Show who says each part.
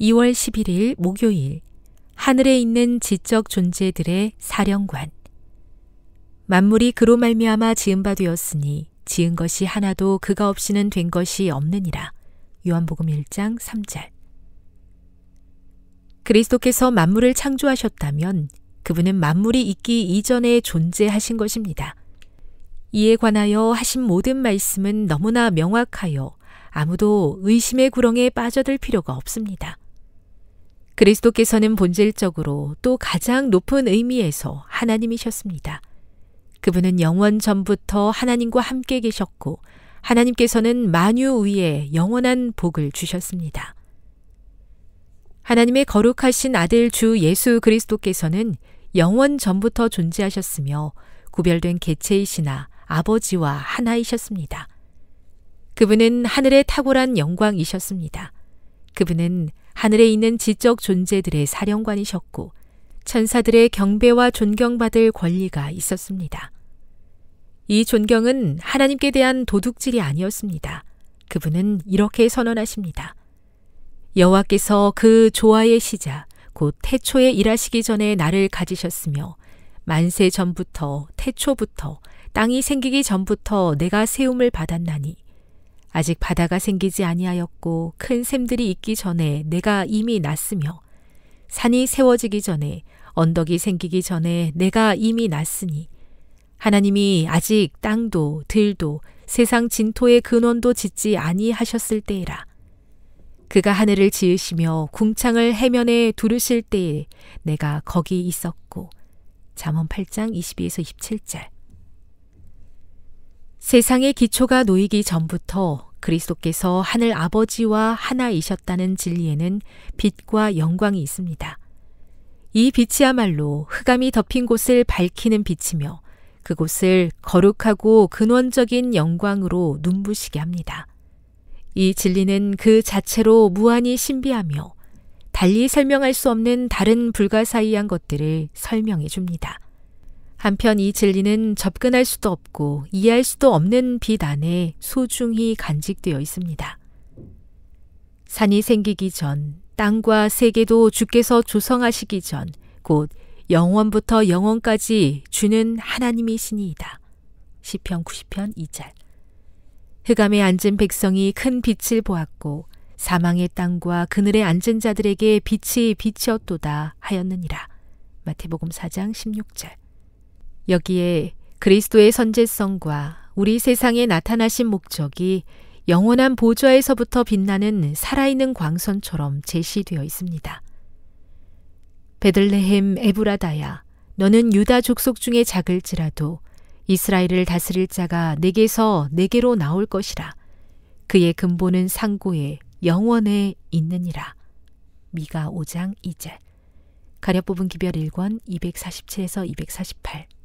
Speaker 1: 2월 11일 목요일 하늘에 있는 지적 존재들의 사령관 만물이 그로 말미암아 지은 바 되었으니 지은 것이 하나도 그가 없이는 된 것이 없느니라. 요한복음 1장 3절 그리스도께서 만물을 창조하셨다면 그분은 만물이 있기 이전에 존재하신 것입니다. 이에 관하여 하신 모든 말씀은 너무나 명확하여 아무도 의심의 구렁에 빠져들 필요가 없습니다. 그리스도께서는 본질적으로 또 가장 높은 의미에서 하나님이셨습니다. 그분은 영원 전부터 하나님과 함께 계셨고 하나님께서는 만유 위에 영원한 복을 주셨습니다. 하나님의 거룩하신 아들 주 예수 그리스도께서는 영원 전부터 존재하셨으며 구별된 개체이시나 아버지와 하나이셨습니다. 그분은 하늘의 탁월한 영광이셨습니다. 그분은 하늘에 있는 지적 존재들의 사령관이셨고 천사들의 경배와 존경받을 권리가 있었습니다. 이 존경은 하나님께 대한 도둑질이 아니었습니다. 그분은 이렇게 선언하십니다. 여호와께서 그 조화의 시작 곧 태초에 일하시기 전에 나를 가지셨으며 만세 전부터 태초부터 땅이 생기기 전부터 내가 세움을 받았나니 아직 바다가 생기지 아니하였고 큰 샘들이 있기 전에 내가 이미 났으며 산이 세워지기 전에 언덕이 생기기 전에 내가 이미 났으니 하나님이 아직 땅도 들도 세상 진토의 근원도 짓지 아니하셨을 때에라 그가 하늘을 지으시며 궁창을 해면에 두르실 때에 내가 거기 있었고 잠언 8장 22에서 27절 세상의 기초가 놓이기 전부터 그리스도께서 하늘 아버지와 하나이셨다는 진리에는 빛과 영광이 있습니다. 이 빛이야말로 흑암이 덮인 곳을 밝히는 빛이며 그곳을 거룩하고 근원적인 영광으로 눈부시게 합니다. 이 진리는 그 자체로 무한히 신비하며 달리 설명할 수 없는 다른 불가사의한 것들을 설명해 줍니다. 한편 이 진리는 접근할 수도 없고 이해할 수도 없는 빛 안에 소중히 간직되어 있습니다. 산이 생기기 전, 땅과 세계도 주께서 조성하시기 전, 곧 영원부터 영원까지 주는 하나님이시니이다. 시편 90편 2절. 흑암에 앉은 백성이 큰 빛을 보았고 사망의 땅과 그늘에 앉은 자들에게 빛이 비치었도다 하였느니라. 마태복음 4장 16절. 여기에 그리스도의 선제성과 우리 세상에 나타나신 목적이 영원한 보좌에서부터 빛나는 살아있는 광선처럼 제시되어 있습니다. 베들레헴 에브라다야, 너는 유다 족속 중에 작을지라도 이스라엘을 다스릴 자가 내게서 내게로 나올 것이라. 그의 근본은 상고에 영원에 있느니라. 미가 5장 2절. 가려 뽑은 기별 1권 247에서 248.